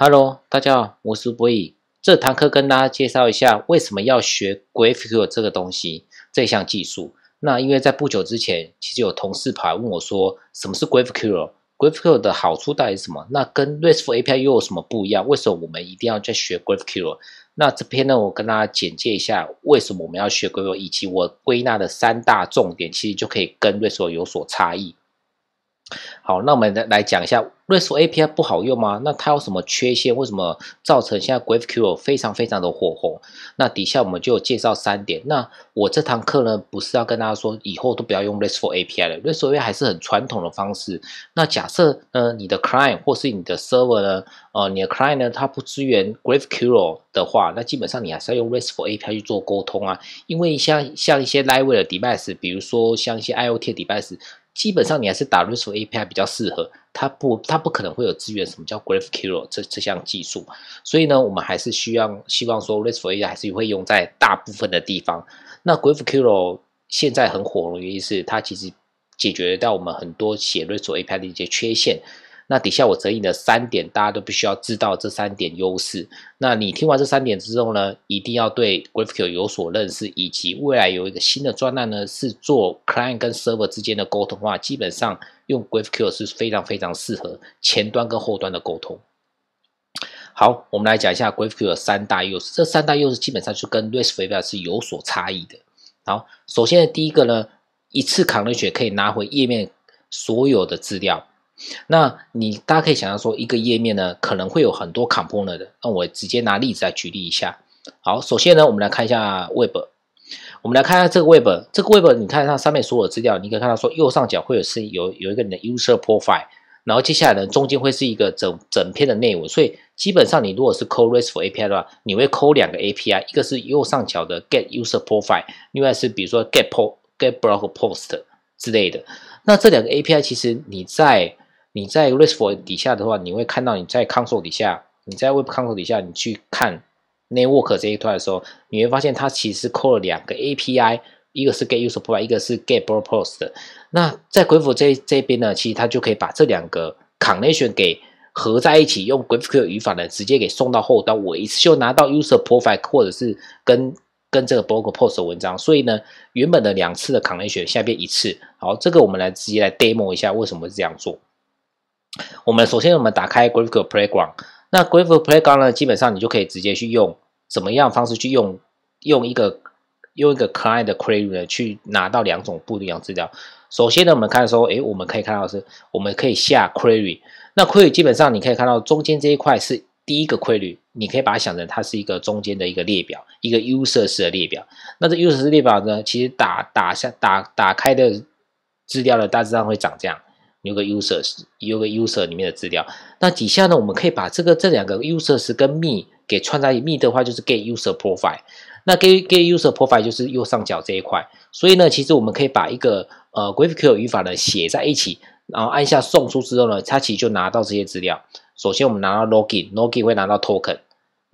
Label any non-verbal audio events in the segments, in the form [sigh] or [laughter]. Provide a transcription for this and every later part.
Hello，大家好，我是博弈。这堂课跟大家介绍一下为什么要学 GraphQL 这个东西，这项技术。那因为在不久之前，其实有同事跑来问我说，什么是 GraphQL？GraphQL 的好处到底是什么？那跟 RESTful API 又有什么不一样？为什么我们一定要在学 GraphQL？那这边呢，我跟大家简介一下，为什么我们要学 GraphQL？以及我归纳的三大重点，其实就可以跟 RESTful 有所差异。好，那我们来来讲一下 Restful API 不好用吗？那它有什么缺陷？为什么造成现在 GraphQL 非常非常的火红？那底下我们就有介绍三点。那我这堂课呢，不是要跟大家说以后都不要用 Restful API 了，Restful 还是很传统的方式。那假设呃你的 client 或是你的 server 呢？呃你的 client 呢它不支援 GraphQL 的话，那基本上你还是要用 Restful API 去做沟通啊。因为像像一些 Live 的 device，比如说像一些 IoT device。基本上你还是打 r e s t for A P I 比较适合，它不它不可能会有资源。什么叫 GraphQL 这这项技术？所以呢，我们还是需要希望说 r e s t for A P I 还是会用在大部分的地方。那 GraphQL 现在很火的原因是，它其实解决掉我们很多写 r e s t for A P I 的一些缺陷。那底下我整理的三点，大家都必须要知道这三点优势。那你听完这三点之后呢，一定要对 GraphQL 有所认识，以及未来有一个新的专案呢，是做 client 跟 server 之间的沟通话，基本上用 GraphQL 是非常非常适合前端跟后端的沟通。好，我们来讲一下 GraphQL 三大优势。这三大优势基本上就跟 RESTful 是有所差异的。好，首先第一个呢，一次 r e q e t 可以拿回页面所有的资料。那你大家可以想象说，一个页面呢可能会有很多 component 的。那我直接拿例子来举例一下。好，首先呢，我们来看一下 web，我们来看一下这个 web，这个 web 你看它上面所有的资料，你可以看到说右上角会有是有有一个你的 user profile，然后接下来呢中间会是一个整整篇的内容。所以基本上你如果是 call RESTful API 的话，你会 call 两个 API，一个是右上角的 get user profile，另外是比如说 get post、get blog post 之类的。那这两个 API 其实你在你在 RESTful 底下的话，你会看到你在 console 底下，你在 Web console 底下，你去看 network 这一段的时候，你会发现它其实扣了两个 API 一个是 get user profile 一个是 get board post 那在鬼斧这这边呢，其实它就可以把这两个 connection 给合在一起，用鬼斧 q 语法呢，直接给送到后端，我一次就拿到 user profile 或者是跟跟这个 b r o k post 的文章，所以呢，原本的两次的 connection 下边一次，好，这个我们来直接来 demo 一下为什么这样做。我们首先，我们打开 GraphQL Playground。那 GraphQL Playground 呢，基本上你就可以直接去用怎么样方式去用，用一个用一个可爱的 Query 呢，去拿到两种不一样的资料。首先呢，我们看说，诶，我们可以看到是，我们可以下 Query。那 Query 基本上你可以看到中间这一块是第一个 Query，你可以把它想成它是一个中间的一个列表，一个 u s e r 式的列表。那这 u s e r 式列表呢，其实打打下打打开的资料呢，大致上会长这样。有个 u s e r 有个 user 里面的资料。那底下呢，我们可以把这个这两个 users 跟 me 给串在 me 的话，就是 get user profile。那 get get user profile 就是右上角这一块。所以呢，其实我们可以把一个呃 GraphQL 语法呢写在一起，然后按下送出之后呢，它其实就拿到这些资料。首先我们拿到 login，login 会拿到 token。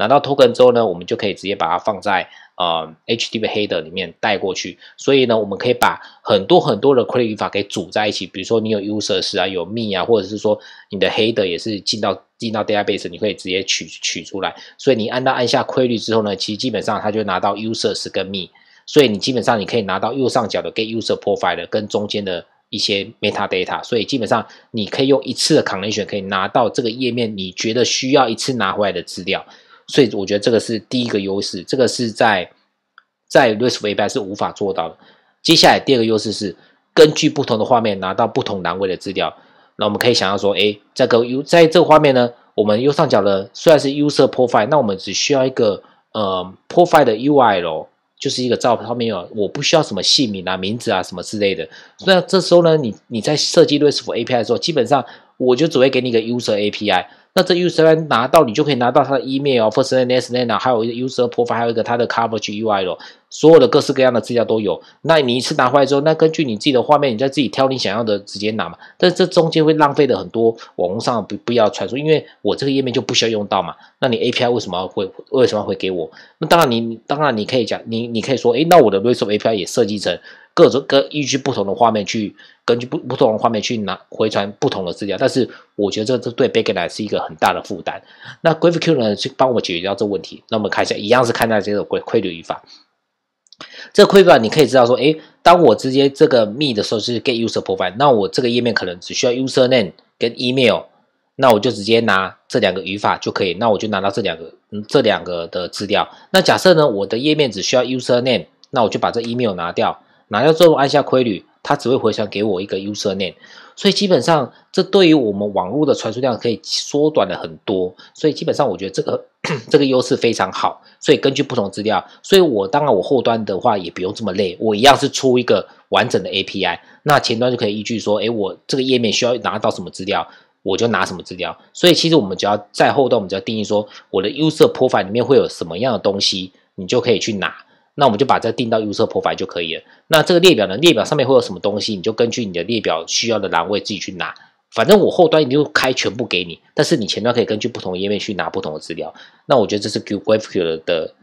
拿到 token 之后呢，我们就可以直接把它放在呃 HTTP header 里面带过去。所以呢，我们可以把很多很多的 query 语法给组在一起。比如说你有 users 啊，有 me 啊，或者是说你的 header 也是进到进到 database，你可以直接取取出来。所以你按到按下 query 之后呢，其实基本上它就拿到 users 跟 me。所以你基本上你可以拿到右上角的 get user profile，跟中间的一些 meta data。所以基本上你可以用一次的 connection 可以拿到这个页面你觉得需要一次拿回来的资料。所以我觉得这个是第一个优势，这个是在在 r i s k f API 是无法做到的。接下来第二个优势是，根据不同的画面拿到不同栏位的资料。那我们可以想象说，哎，在这个在这个画面呢，我们右上角的虽然是 User Profile，那我们只需要一个呃 Profile 的 UI 咯，就是一个照片后面有，我不需要什么姓名啊、名字啊什么之类的。那这时候呢，你你在设计 r i s k API 的时候，基本上我就只会给你一个 User API。那这 user 拿到你就可以拿到他的 email，first name、last name，还有一个 user profile，还有一个他的 coverage UI 咯，所有的各式各样的资料都有。那你一次拿回来之后，那根据你自己的画面，你再自己挑你想要的直接拿嘛。但是这中间会浪费的很多，网红上不不要传输，因为我这个页面就不需要用到嘛。那你 API 为什么会为什么会给我？那当然你当然你可以讲，你你可以说，哎，那我的 resource API 也设计成。各种各依据不同的画面去根据不不同的画面去拿回传不同的资料，但是我觉得这这对 b a g k e n 是一个很大的负担。那 g r a p h q 呢去帮我解决掉这问题？那我们看一下，一样是看待这个规规的语法。这亏法你可以知道说，哎，当我直接这个 me 的时候是 get user profile，那我这个页面可能只需要 user name 跟 email，那我就直接拿这两个语法就可以。那我就拿到这两个嗯这两个的资料。那假设呢我的页面只需要 user name，那我就把这 email 拿掉。拿到之后按下规律，它只会回传给我一个 user name，所以基本上这对于我们网络的传输量可以缩短了很多，所以基本上我觉得这个 [coughs] 这个优势非常好。所以根据不同资料，所以我当然我后端的话也不用这么累，我一样是出一个完整的 API，那前端就可以依据说，诶，我这个页面需要拿到什么资料，我就拿什么资料。所以其实我们只要在后端，我们只要定义说我的 user profile 里面会有什么样的东西，你就可以去拿。那我们就把这定到 user profile 就可以了。那这个列表呢？列表上面会有什么东西？你就根据你的列表需要的栏位自己去拿。反正我后端你就开全部给你，但是你前端可以根据不同的页面去拿不同的资料。那我觉得这是 GraphQL 的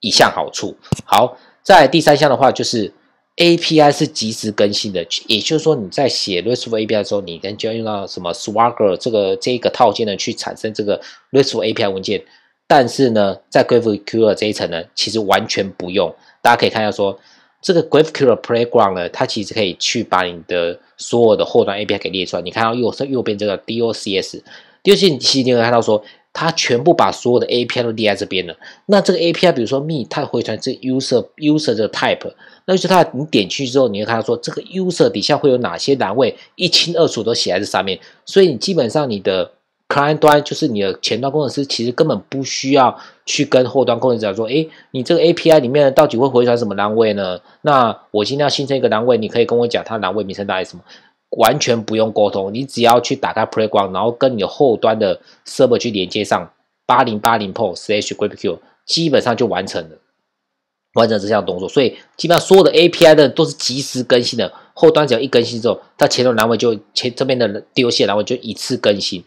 一项好处。好，在第三项的话就是 API 是即时更新的，也就是说你在写 RESTful API 的时候，你跟就要用到什么 Swagger 这个这个套件呢去产生这个 RESTful API 文件。但是呢，在 GraphQL 这一层呢，其实完全不用。大家可以看到说，这个 GraphQL Playground 呢，它其实可以去把你的所有的后端 API 给列出来。你看到右侧右边这个 D O C S，尤其实你会看到说，它全部把所有的 API 都列在这边了。那这个 API，比如说 me，它回传这 user user 这个 type，那就是它你点去之后，你会看到说这个 user 底下会有哪些栏位，一清二楚都写在这上面。所以你基本上你的 client 端就是你的前端工程师，其实根本不需要去跟后端工程师讲说：“哎，你这个 API 里面到底会回传什么单位呢？”那我今天要新增一个单位，你可以跟我讲它单位名称大概什么，完全不用沟通。你只要去打开 Play 光，然后跟你的后端的 Server 去连接上8 0 8 0 p o r t s l a s h g r p q 基本上就完成了完成这项动作。所以基本上所有的 API 的都是及时更新的。后端只要一更新之后，它前端单位就前这边的丢线然位就一次更新。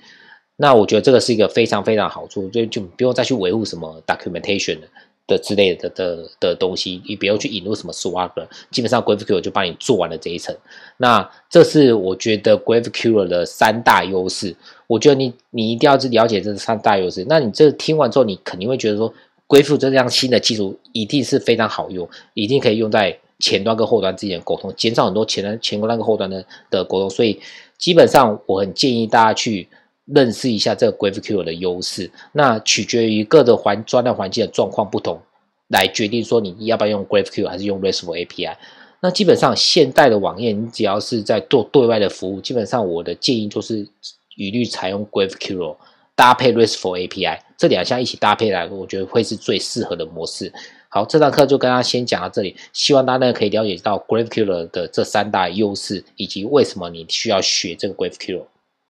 那我觉得这个是一个非常非常好处，就就不用再去维护什么 documentation 的之类的的的东西，你不用去引入什么 Swagger，基本上 GraphQL 就帮你做完了这一层。那这是我觉得 GraphQL 的三大优势，我觉得你你一定要去了解这三大优势。那你这听完之后，你肯定会觉得说，归附这项新的技术一定是非常好用，一定可以用在前端跟后端之间的沟通，减少很多前端前端跟后端的的沟通。所以基本上我很建议大家去。认识一下这个 GraphQL 的优势，那取决于各种环专案环境的状况不同，来决定说你要不要用 GraphQL 还是用 RESTful API。那基本上现代的网页，你只要是在做对外的服务，基本上我的建议就是一律采用 GraphQL 搭配 RESTful API 这两项一起搭配来，我觉得会是最适合的模式。好，这堂课就跟大家先讲到这里，希望大家可以了解到 GraphQL 的这三大优势，以及为什么你需要学这个 GraphQL。